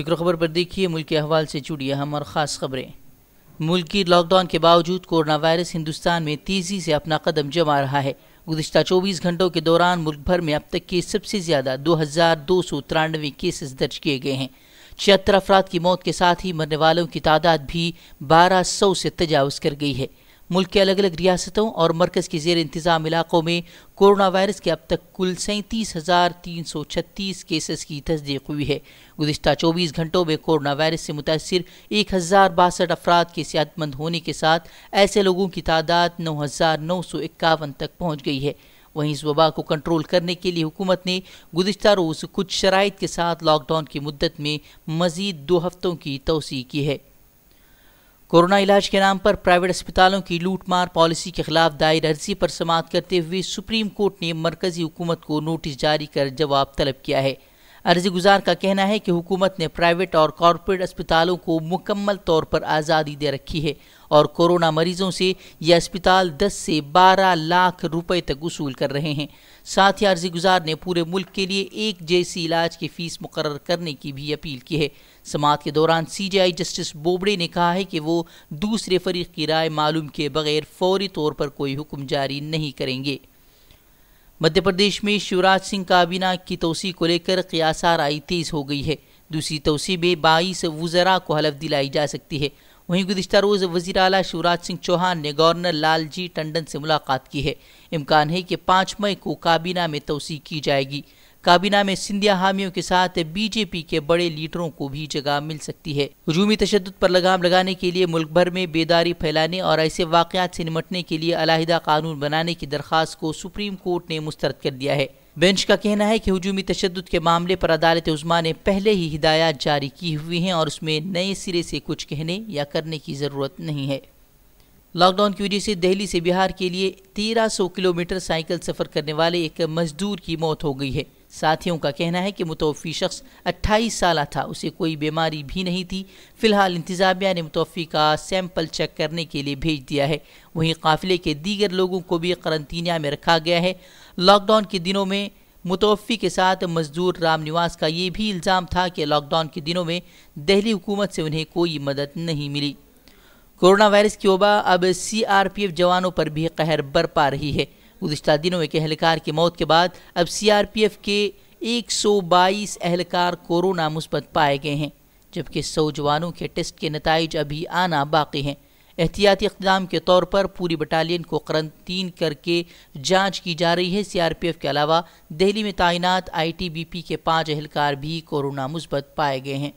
फिक्र खबर पर देखिए मुल्क के अहवाल से जुड़ी अहम और ख़ास खबरें मुल्क की लॉकडाउन के बावजूद कोरोना वायरस हिंदुस्तान में तेज़ी से अपना कदम जमा रहा है गुजशत 24 घंटों के दौरान मुल्क भर में अब तक के सबसे ज़्यादा दो हज़ार दो सौ तिरानवे केसेस दर्ज किए गए हैं छिहत्तर अफराद की मौत के साथ ही मरने वालों की तादाद भी बारह सौ से तजावज़ कर गई है मुल्क के अलग अलग रियासतों और मरकज़ के जेर इंतज़ाम इलाकों में कोरोना वायरस के अब तक कुल सैंतीस हज़ार तीन सौ छत्तीस केसेस की तस्दीक हुई है गुजशत चौबीस घंटों में कोरोना वायरस से मुतासर एक हज़ार बासठ अफराद के सेहतमंद होने के साथ ऐसे लोगों की तादाद नौ हज़ार नौ सौ इक्यावन तक पहुँच गई है वहीं इस वबा को कंट्रोल करने के लिए हुकूमत ने गुजशत रोज़ कुछ शराइ के साथ लॉकडाउन की मुद्दत में मजीद दो हफ्तों की तोसी की है कोरोना इलाज के नाम पर प्राइवेट अस्पतालों की लूटमार पॉलिसी के खिलाफ दायर अर्जी पर समाप्त करते हुए सुप्रीम कोर्ट ने मरकजी हुकूमत को नोटिस जारी कर जवाब तलब किया है अर्जी गुजार का कहना है कि हुकूमत ने प्राइवेट और कॉरपोरेट अस्पतालों को मुकम्मल तौर पर आज़ादी दे रखी है और कोरोना मरीजों से यह अस्पताल 10 से 12 लाख रुपए तक वसूल कर रहे हैं साथ ही अर्जी गुजार ने पूरे मुल्क के लिए एक जैसी इलाज की फ़ीस मुकर करने की भी अपील की है समात के दौरान सी आई जस्टिस बोबड़े ने कहा है कि वो दूसरे फरीक की राय मालूम के बगैर फौरी तौर पर कोई हुक्म जारी नहीं करेंगे मध्य प्रदेश में शिवराज सिंह काबीना की तोसी को लेकर क्यासा राय तेज हो गई है दूसरी तोसी में बाईस वज़रा को हलफ दिलाई जा सकती है वहीं गुजशत रोज़ वजी अला शिवराज सिंह चौहान ने गवर्नर लालजी टंडन से मुलाकात की है इम्कान है कि पाँच मई को काबीना में तोसी की जाएगी काबीना में सिंधिया हामियों के साथ बीजेपी के बड़े लीडरों को भी जगह मिल सकती है हजूमी तशद पर लगाम लगाने के लिए मुल्क भर में बेदारी फैलाने और ऐसे वाकत से निमटने के लिए अलाहिदा कानून बनाने की दरख्वास्त को सुप्रीम कोर्ट ने मुस्तरद कर दिया है बेंच का कहना है कि हजूमी तशद के मामले पर अदालत उजमा ने पहले ही हिदायत जारी की हुई हैं और उसमें नए सिरे से कुछ कहने या करने की ज़रूरत नहीं है लॉकडाउन की वजह से दिल्ली से बिहार के लिए 1300 किलोमीटर साइकिल सफ़र करने वाले एक मजदूर की मौत हो गई है साथियों का कहना है कि मुतवफ़ी शख्स 28 साल था उसे कोई बीमारी भी नहीं थी फिलहाल इंतज़ामिया ने मुतवफ़ी का सैंपल चेक करने के लिए भेज दिया है वहीं काफिले के दीगर लोगों को भी करंतिनिया में रखा गया है लॉकडाउन के दिनों में मुतवफ़ी के साथ मजदूर राम निवास का ये भी इल्ज़ाम था कि लॉकडाउन के दिनों में दहली हुकूमत से उन्हें कोई मदद नहीं मिली कोरोना वायरस की वबा अब सी जवानों पर भी कहर बरपा रही है गुजशत दिनों एक एहलकार की मौत के बाद अब सीआरपीएफ के 122 एहलकार कोरोना मुस्बत पाए गए हैं जबकि सौ जवानों के टेस्ट के नतज अभी आना बाकी हैं एहतियाती इकदाम के तौर पर पूरी बटालियन को करंतीन करके जांच की जा रही है सीआरपीएफ के अलावा दिल्ली में तैनात आईटीबीपी के पाँच एहलकार भी कोरोना मुस्बत पाए गए हैं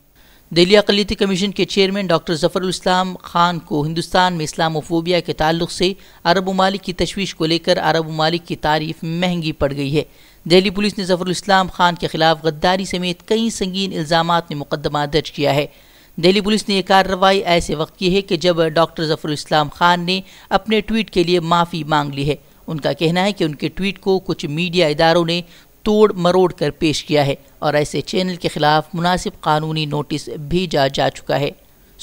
दिल्ली अकलीती कमीशन के चेयरमैन डॉक्टर जफर इस्लाम खान को हिंदुस्तान में इस्लामोफोबिया के ताल्लुक से अरब ममालिक की तशवीश को लेकर अरब ममालिक की तारीफ महंगी पड़ गई है दिल्ली पुलिस ने जफ़र इस्लाम खान के खिलाफ गद्दारी समेत कई संगीन इल्ज़ाम में मुकदमा दर्ज किया है दिल्ली पुलिस ने यह कार्रवाई ऐसे वक्त की है कि जब डॉक्टर ज़फ़र इस्लाम खान ने अपने ट्वीट के लिए माफ़ी मांग ली है उनका कहना है कि उनके ट्वीट को कुछ मीडिया इदारों ने तोड़ मरोड़ कर पेश किया है और ऐसे चैनल के खिलाफ मुनासिब कानूनी नोटिस भेजा जा चुका है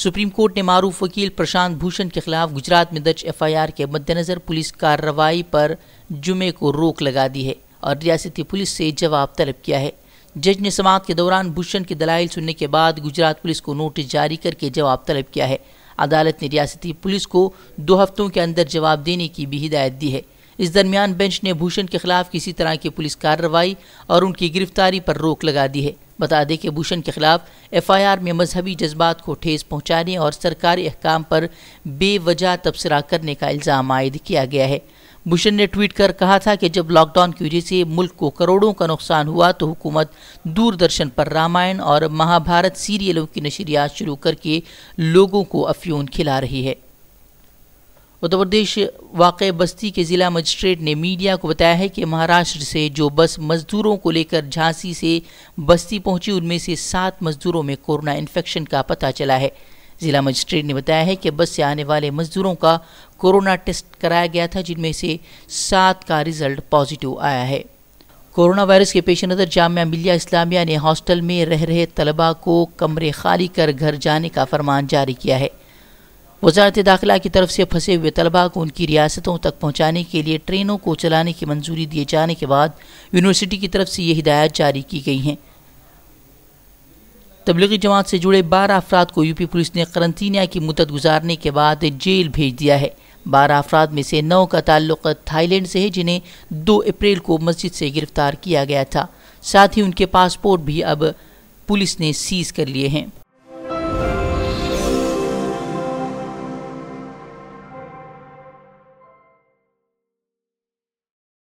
सुप्रीम कोर्ट ने मारूफ वकील प्रशांत भूषण के खिलाफ गुजरात में दर्ज एफआईआर के मद्देनज़र पुलिस कार्रवाई पर जुमे को रोक लगा दी है और रियासती पुलिस से जवाब तलब किया है जज ने समात के दौरान भूषण की दलाइल सुनने के बाद गुजरात पुलिस को नोटिस जारी करके जवाब तलब किया है अदालत ने रियासती पुलिस को दो हफ्तों के अंदर जवाब देने की भी हिदायत दी है इस दरमियान बेंच ने भूषण के खिलाफ किसी तरह की पुलिस कार्रवाई और उनकी गिरफ्तारी पर रोक लगा दी है बता दें कि भूषण के खिलाफ एफआईआर में मजहबी जज्बात को ठेस पहुंचाने और सरकारी अहकाम पर बेवजह तबसरा करने का इल्ज़ाम आयद किया गया है भूषण ने ट्वीट कर कहा था कि जब लॉकडाउन की वजह से मुल्क को करोड़ों का नुकसान हुआ तो हुकूमत दूरदर्शन पर रामायण और महाभारत सीरियलों की नशरियात शुरू करके लोगों को अफ्यून खिला रही है उत्तर प्रदेश वाक़ बस्ती के ज़िला मजिस्ट्रेट ने मीडिया को बताया है कि महाराष्ट्र से जो बस मजदूरों को लेकर झांसी से बस्ती पहुंची उनमें से सात मजदूरों में कोरोना इन्फेक्शन का पता चला है ज़िला मजिस्ट्रेट ने बताया है कि बस से आने वाले मजदूरों का कोरोना टेस्ट कराया गया था जिनमें से सात का रिजल्ट पॉजिटिव आया है कोरोना वायरस के पेश नज़र जामिया मिलिया इस्लामिया ने हॉस्टल में रह रहे तलबा को कमरे खाली कर घर जाने का फरमान जारी किया है वजारत दाखिला की तरफ से फंसे हुए तलबा को उनकी रियासतों तक पहुँचाने के लिए ट्रेनों को चलाने की मंजूरी दिए जाने के बाद यूनिवर्सिटी की तरफ से ये हिदायत जारी की गई हैं तबलीगी जमात से जुड़े बारह अफराद को यूपी पुलिस ने करंतिया की मुदत गुजारने के बाद जेल भेज दिया है बारह अफराद में से नौ का ताल्लुक थाईलैंड से है जिन्हें दो अप्रैल को मस्जिद से गिरफ्तार किया गया था साथ ही उनके पासपोर्ट भी अब पुलिस ने सीज कर लिए हैं